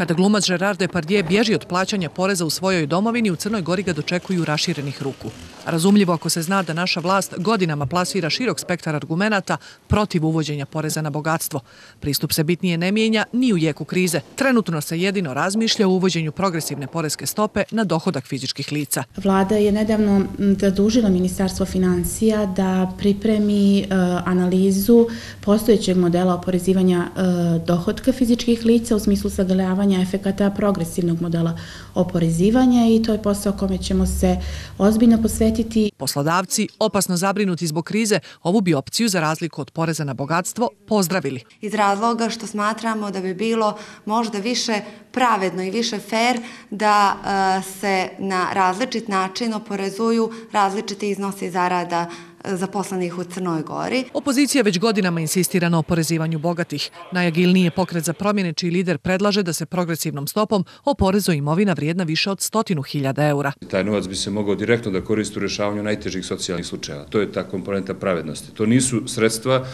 kada glumac Gerard Depardieu bježi od plaćanja poreza u svojoj domovini, u Crnoj Gori ga dočekuju raširenih ruku. Razumljivo ako se zna da naša vlast godinama plasira širok spektar argumenta protiv uvođenja poreza na bogatstvo. Pristup se bitnije ne mijenja ni u jeku krize. Trenutno se jedino razmišlja o uvođenju progresivne porezke stope na dohodak fizičkih lica. Vlada je nedavno zadužila Ministarstvo financija da pripremi e, analizu postojećeg modela oporezivanja e, dohodka fizičkih lica u smislu sagledavanja ispitivanja efekata progresivnog modela oporezivanja i to je posao kome ćemo se ozbiljno posvetiti. Poslodavci, opasno zabrinuti zbog krize, ovu bi opciju za razliku od poreza na bogatstvo pozdravili. Iz razloga što smatramo da bi bilo možda više pravedno i više fair da e, se na različit način oporezuju različite iznose zarada e, zaposlenih u Crnoj Gori. Opozicija već godinama insistira na oporezivanju bogatih. Najagilniji je pokret za promjene čiji lider predlaže da se progresivnom stopom oporezo imovina vrijedna više od stotinu hiljada eura. Taj novac bi se mogao direktno da koristi u rješavanju najtežih socijalnih slučajeva. To je ta komponenta pravednosti. To nisu sredstva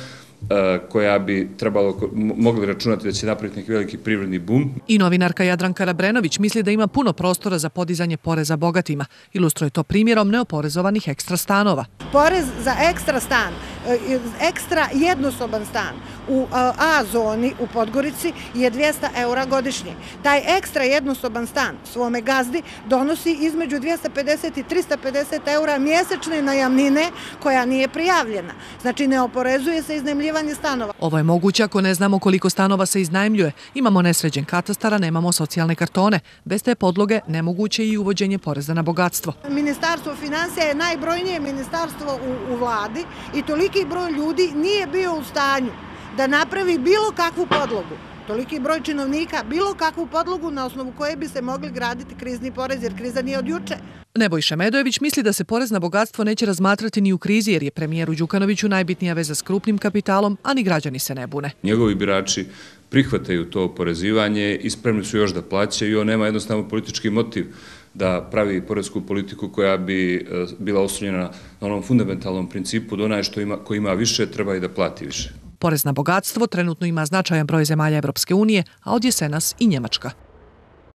Eh, koja bi trebalo, mogli računati da će napraviti neki veliki privredni bum. I novinarka Jadranka Rabrenović misli da ima puno prostora za podizanje poreza bogatima. Ilustruje to primjerom neoporezovanih ekstra stanova. Porez za ekstra stan E, ekstra jednosoban stan u e, A zoni u Podgorici je 200 eura godišnje. Taj ekstra jednosoban stan svome gazdi donosi između 250 i 350 eura mjesečne najamnine koja nije prijavljena. Znači ne oporezuje se iznemljivanje stanova. Ovo je moguće ako ne znamo koliko stanova se iznajemljuje. Imamo nesređen katastara, nemamo socijalne kartone. Bez te podloge nemoguće i uvođenje poreza na bogatstvo. Ministarstvo financija je najbrojnije ministarstvo u vladi i toliki toliki broj ljudi nije bio u stanju da napravi bilo kakvu podlogu, toliki broj činovnika, bilo kakvu podlogu na osnovu koje bi se mogli graditi krizni porez, jer kriza nije od juče. Nebojša Medojević misli da se porez na bogatstvo neće razmatrati ni u krizi, jer je premijeru Đukanoviću najbitnija veza s krupnim kapitalom, a ni građani se ne bune. Njegovi birači prihvataju to porezivanje i spremni su još da plaće i on nema jednostavno politički motiv da pravi poredsku politiku koja bi e, bila osunjena na onom fundamentalnom principu da onaj ko ima više treba i da plati više. Porez na bogatstvo trenutno ima značajan broj zemalja Evropske unije, a odje se nas i Njemačka.